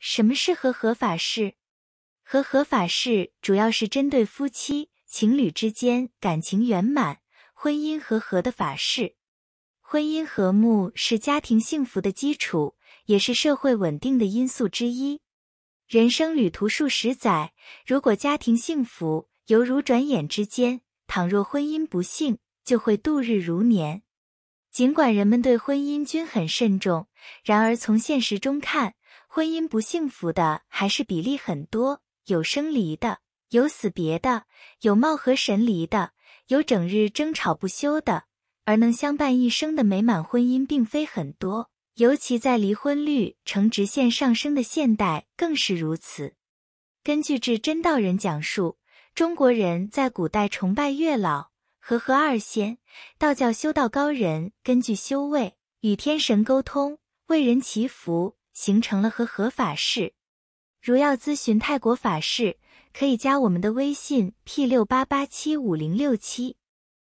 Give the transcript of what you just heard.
什么是和合法事？和合法事主要是针对夫妻情侣之间感情圆满、婚姻和合的法事。婚姻和睦是家庭幸福的基础，也是社会稳定的因素之一。人生旅途数十载，如果家庭幸福，犹如转眼之间；倘若婚姻不幸，就会度日如年。尽管人们对婚姻均很慎重，然而从现实中看，婚姻不幸福的还是比例很多，有生离的，有死别的，有貌合神离的，有整日争吵不休的。而能相伴一生的美满婚姻并非很多，尤其在离婚率呈直线上升的现代更是如此。根据至真道人讲述，中国人在古代崇拜月老、和合二仙，道教修道高人根据修为与天神沟通，为人祈福。形成了和合法式。如要咨询泰国法事，可以加我们的微信 p 六八八七五零六七。